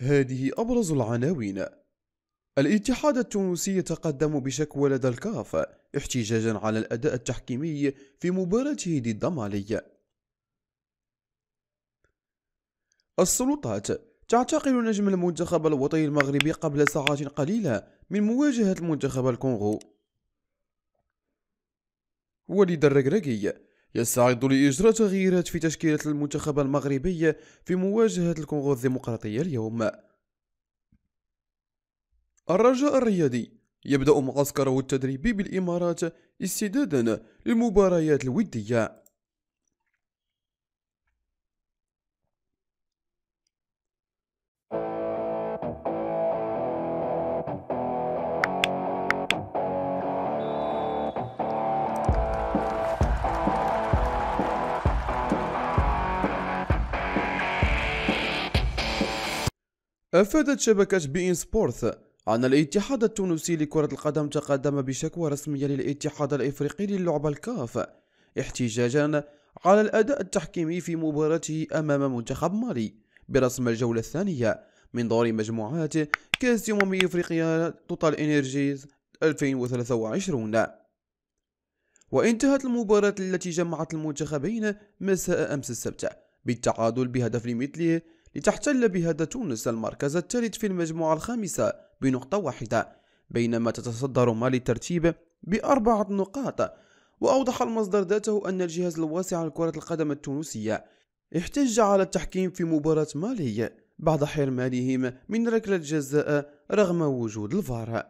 هذه أبرز العناوين الاتحاد التونسي يتقدم بشكوى لدى الكاف احتجاجا على الأداء التحكيمي في مباراته ضد مالي السلطات تعتقل نجم المنتخب الوطني المغربي قبل ساعات قليلة من مواجهة المنتخب الكونغو وليد الركراكي يستعد لإجراء تغييرات في تشكيلة المنتخب المغربي في مواجهة الكونغو الديمقراطية اليوم الرجاء الرياضي يبدأ معسكره التدريبي بالإمارات استدادا للمباريات الودية أفادت شبكة بي إن سبورت أن الاتحاد التونسي لكرة القدم تقدم بشكوى رسمية للاتحاد الإفريقي للعبة الكاف احتجاجا على الأداء التحكيمي في مباراته أمام منتخب مالي برسم الجولة الثانية من دور مجموعات كأس أمم إفريقيا توتال إنرجيز 2023 وانتهت المباراة التي جمعت المنتخبين مساء أمس السبت بالتعادل بهدف لمثله لتحتل بهذا تونس المركز الثالث في المجموعة الخامسة بنقطة واحدة بينما تتصدر مالي الترتيب بأربعة نقاط وأوضح المصدر ذاته أن الجهاز الواسع لكرة القدم التونسية احتج على التحكيم في مباراة مالي بعد حرمانهم من ركلة جزاء رغم وجود الفار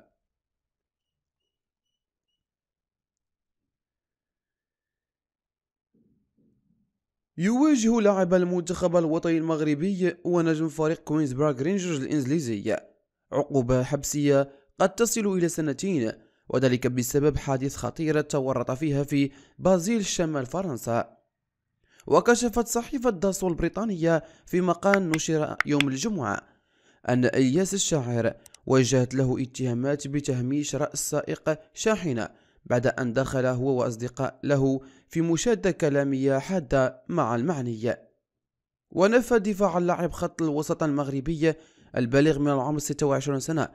يواجه لاعب المنتخب الوطني المغربي ونجم فريق كوينز براغ رينجرز الإنجليزي عقوبة حبسية قد تصل إلى سنتين وذلك بسبب حادث خطيرة تورط فيها في بازيل شمال فرنسا وكشفت صحيفة داسو البريطانية في مقال نشر يوم الجمعة أن إياس الشاعر وجهت له اتهامات بتهميش رأس سائق شاحنة بعد أن دخل هو وأصدقاء له في مشادة كلامية حادة مع المعني ونفى دفاع اللاعب خط الوسط المغربي البالغ من العمر 26 سنة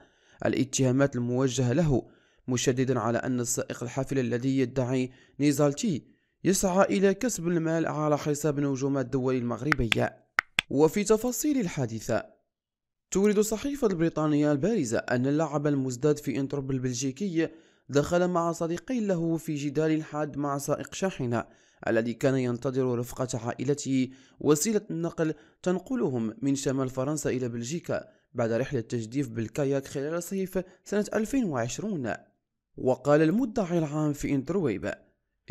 الاتهامات الموجهة له مشددا على أن السائق الحافل الذي يدعي نيزالتي يسعى إلى كسب المال على حساب نجوم الدول المغربية وفي تفاصيل الحادثة تورد صحيفة البريطانية البارزة أن اللاعب المزداد في انتروب البلجيكي دخل مع صديقي له في جدال حاد مع سائق شاحنة الذي كان ينتظر رفقة عائلته وسيلة النقل تنقلهم من شمال فرنسا إلى بلجيكا بعد رحلة تجديف بالكاياك خلال صيف سنة 2020 وقال المدعي العام في انترويب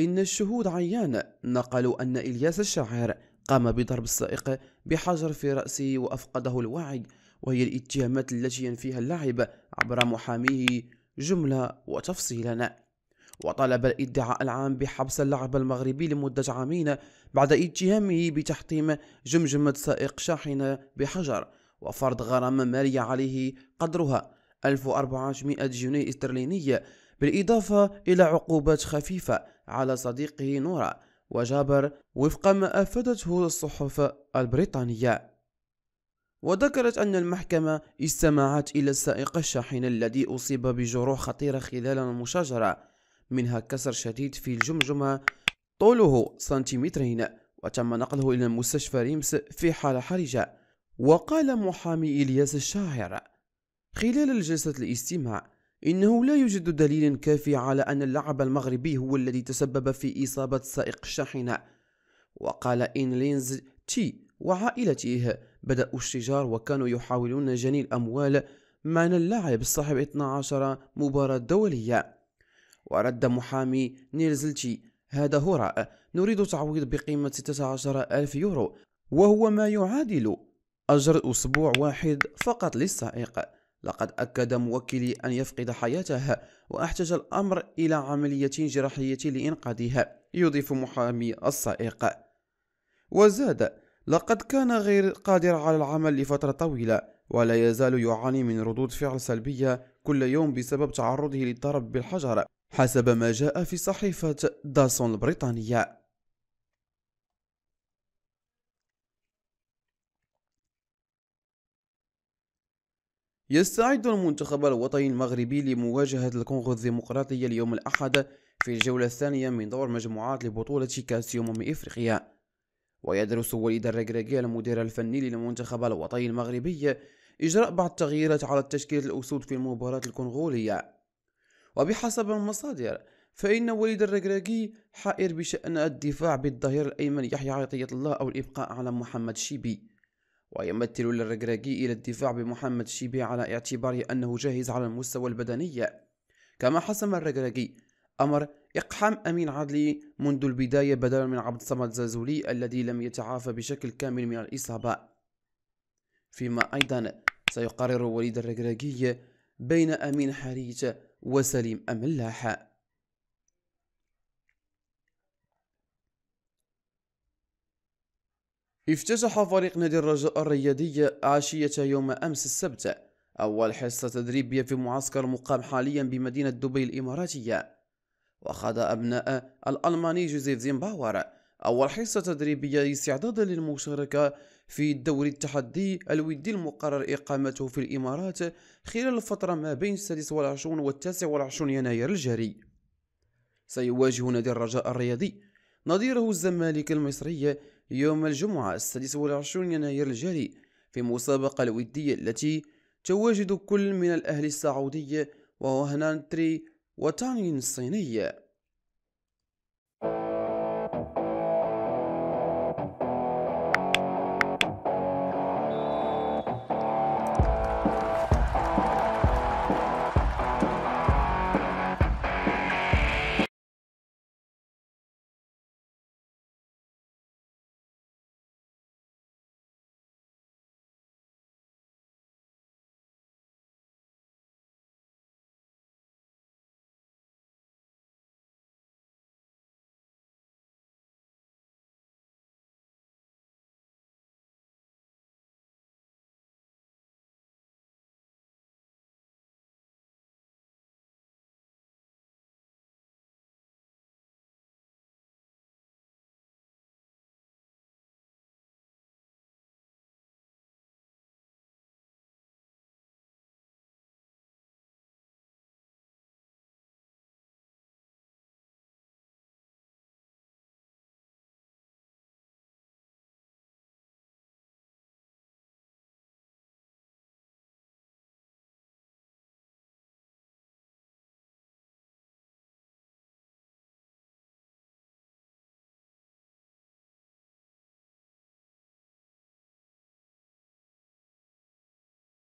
إن الشهود عيان نقلوا أن إلياس الشاعر قام بضرب السائق بحجر في رأسه وأفقده الوعي وهي الاتهامات التي ينفيها اللاعب عبر محاميه جملة وتفصيلا وطلب الادعاء العام بحبس اللاعب المغربي لمدة عامين بعد اتهامه بتحطيم جمجمة سائق شاحنة بحجر وفرض غرامة مالية عليه قدرها 1400 جنيه استرليني بالإضافة إلى عقوبات خفيفة على صديقه نورا وجابر وفق ما أفادته الصحف البريطانية وذكرت أن المحكمة استمعت إلى السائق الشاحن الذي أصيب بجروح خطيرة خلال المشاجرة منها كسر شديد في الجمجمة طوله سنتيمترين وتم نقله إلى مستشفى ريمس في حالة حرجة وقال محامي إلياس الشاعر خلال جلسة الاستماع إنه لا يوجد دليل كافي على أن اللعب المغربي هو الذي تسبب في إصابة سائق الشاحنة وقال إن لينز تي وعائلته بدأوا الشجار وكانوا يحاولون جني الأموال مع اللاعب صاحب 12 مباراة دولية ورد محامي نيرزلتي هذا هراء نريد تعويض بقيمة 16 ألف يورو وهو ما يعادل أجر أسبوع واحد فقط للسائق لقد أكد موكلي أن يفقد حياته وأحتاج الأمر إلى عملية جراحية لإنقاذها يضيف محامي السائق وزاد لقد كان غير قادر على العمل لفترة طويلة ولا يزال يعاني من ردود فعل سلبية كل يوم بسبب تعرضه للضرب بالحجر حسب ما جاء في صحيفة داسون البريطانية يستعد المنتخب الوطني المغربي لمواجهة الكونغو الديمقراطية اليوم الأحد في الجولة الثانية من دور مجموعات لبطولة كأس أمم إفريقيا ويدرس وليد الركراكي المدير الفني للمنتخب الوطني المغربي إجراء بعض التغييرات على التشكيلة الأسود في المباراة الكونغولية وبحسب المصادر فإن وليد الركراكي حائر بشأن الدفاع بالظهير الأيمن يحيى عطية الله أو الإبقاء على محمد شيبي ويمثل الركراكي إلى الدفاع بمحمد شيبي على اعتبار أنه جاهز على المستوى البدني كما حسم الركراكي أمر إقحام أمين عدلي منذ البداية بدلا من عبد الصمد زازولي الذي لم يتعافى بشكل كامل من الإصابة فيما أيضا سيقرر وليد الركراكي بين أمين حريت وسليم أملاح افتتح فريق نادي الرجاء الرياضي عشية يوم أمس السبت أول حصة تدريبية في معسكر مقام حاليا بمدينة دبي الإماراتية وخاض أبناء الألماني جوزيف زيمباور أول حصة تدريبية استعدادا للمشاركة في الدوري التحدي الودي المقرر إقامته في الإمارات خلال الفترة ما بين 26 و 29 يناير الجاري سيواجه نادي الرجاء الرياضي نظيره الزمالك المصري يوم الجمعة 26 يناير الجاري في المسابقة الودية التي تواجد كل من الأهل السعودي ووهنان تري وتانين الصيني